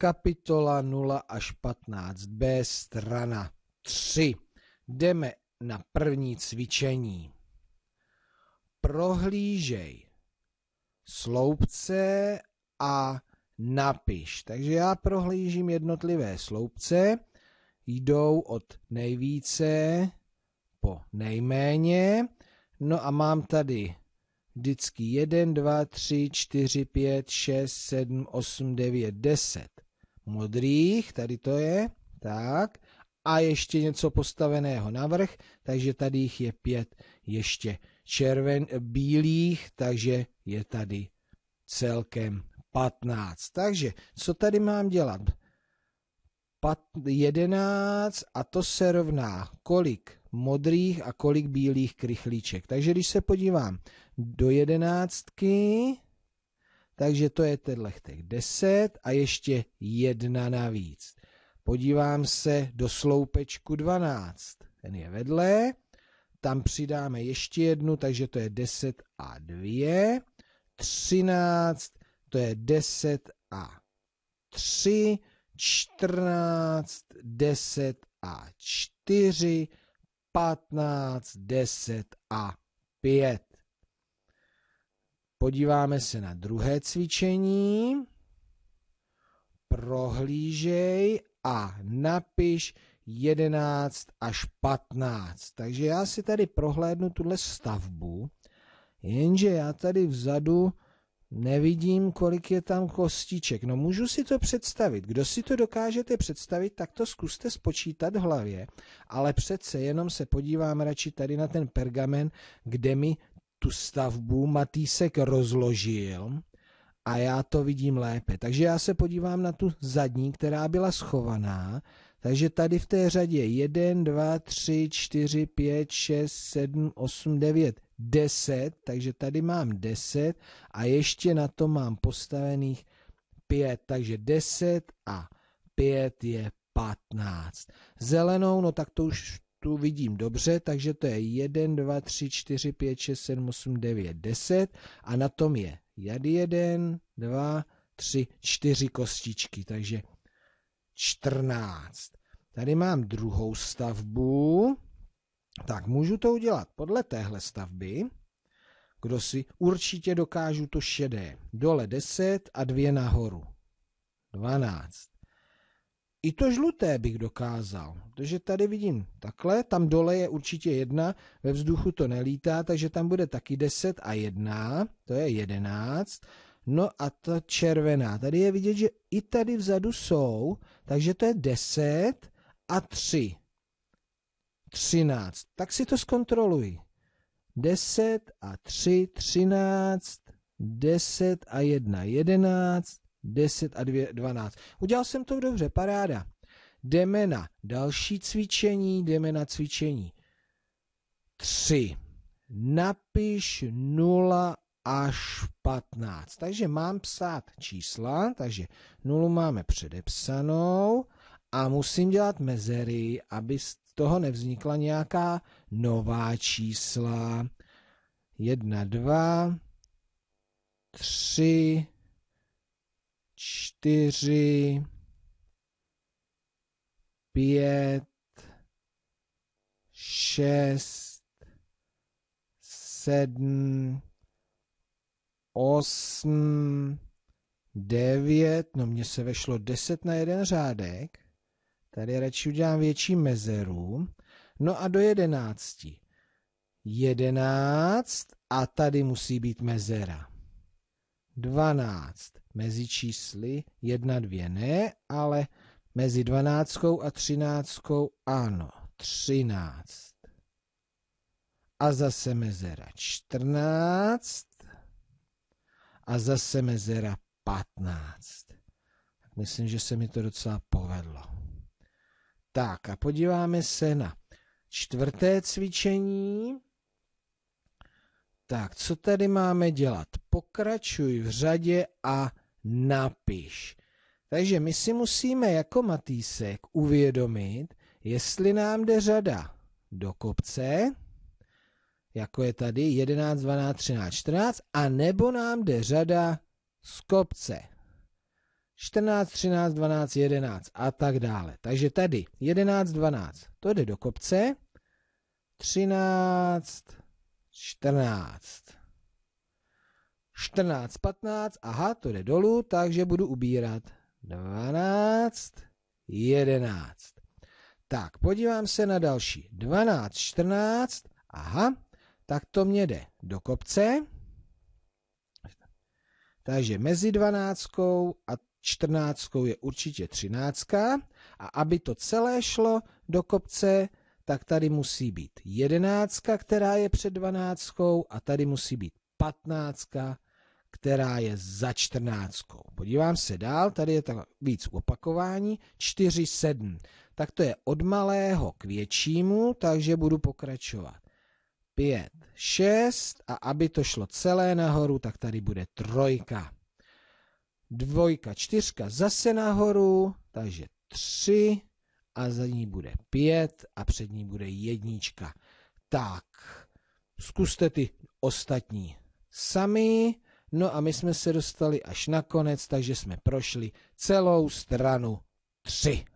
kapitola 0 až 15b, strana 3. Jdeme na první cvičení. Prohlížej sloupce a napiš. Takže já prohlížím jednotlivé sloupce, jdou od nejvíce po nejméně, no a mám tady vždycky 1, 2, 3, 4, 5, 6, 7, 8, 9, 10 modrých, tady to je, tak, a ještě něco postaveného navrh, takže tady jich je pět ještě červen, bílých, takže je tady celkem 15. Takže co tady mám dělat? 11 a to se rovná kolik modrých a kolik bílých krychlíček. Takže když se podívám do jedenáctky, takže to je těch 10 a ještě jedna navíc. Podívám se do sloupečku 12. Ten je vedle. Tam přidáme ještě jednu, takže to je 10 a 2. 13, to je 10 a 3. 14, 10 a 4. 15, 10 a 5. Podíváme se na druhé cvičení. Prohlížej a napiš 11 až 15. Takže já si tady prohlédnu tuhle stavbu, jenže já tady vzadu nevidím, kolik je tam kostiček. No můžu si to představit. Kdo si to dokážete představit, tak to zkuste spočítat v hlavě, ale přece jenom se podívám radši tady na ten pergamen, kde mi tu stavbu Matýsek rozložil a já to vidím lépe. Takže já se podívám na tu zadní, která byla schovaná. Takže tady v té řadě 1, 2, 3, 4, 5, 6, 7, 8, 9, 10. Takže tady mám 10 a ještě na to mám postavených 5. Takže 10 a 5 je 15. Zelenou, no tak to už tu vidím dobře, takže to je 1, 2, 3, 4, 5, 6, 7, 8, 9, 10 a na tom je jady 1, 2, 3, 4 kostičky, takže 14. Tady mám druhou stavbu, tak můžu to udělat podle téhle stavby, kdo si určitě dokážu to šedé, dole 10 a 2 nahoru, 12. I to žluté bych dokázal, protože tady vidím takhle, tam dole je určitě jedna, ve vzduchu to nelítá, takže tam bude taky 10 a 1, to je 11. No a ta červená, tady je vidět, že i tady vzadu jsou, takže to je 10 a 3. 13. Tak si to zkontroluj. 10 a 3, 13, 10 a 1, 11, 10 a 2, 12. Udělal jsem to dobře, paráda. Jdeme na další cvičení, jdeme na cvičení 3. Napiš 0 až 15. Takže mám psát čísla, takže 0 máme předepsanou a musím dělat mezery, aby z toho nevznikla nějaká nová čísla. 1, 2, 3, čtyři, pět, šest, sedm, osm, devět, no mně se vešlo deset na jeden řádek, tady radši udělám větší mezeru, no a do jedenácti. Jedenáct a tady musí být mezera. 12. Mezi čísly 1, 2 ne, ale mezi 12 a 13 ano, 13. A zase mezera 14 a zase mezera 15. Myslím, že se mi to docela povedlo. Tak a podíváme se na čtvrté cvičení. Tak, co tady máme dělat? Pokračuj v řadě a napiš. Takže my si musíme jako Matýsek uvědomit, jestli nám jde řada do kopce, jako je tady 11, 12, 13, 14, a nebo nám jde řada z kopce. 14, 13, 12, 11 a tak dále. Takže tady 11, 12, to jde do kopce. 13, 14. 14, 15, aha, to jde dolů, takže budu ubírat 12, 11. Tak, podívám se na další. 12, 14, aha, tak to mě jde do kopce. Takže mezi 12 a 14 je určitě 13. A aby to celé šlo do kopce, tak tady musí být jedenáctka, která je před dvanáctkou a tady musí být patnáctka, která je za čtrnáctkou. Podívám se dál, tady je tak víc opakování, čtyři sedm. Tak to je od malého k většímu, takže budu pokračovat. Pět, šest a aby to šlo celé nahoru, tak tady bude trojka. Dvojka, čtyřka zase nahoru, takže tři a za ní bude pět a před ní bude jednička. Tak, zkuste ty ostatní sami. No a my jsme se dostali až na konec, takže jsme prošli celou stranu tři.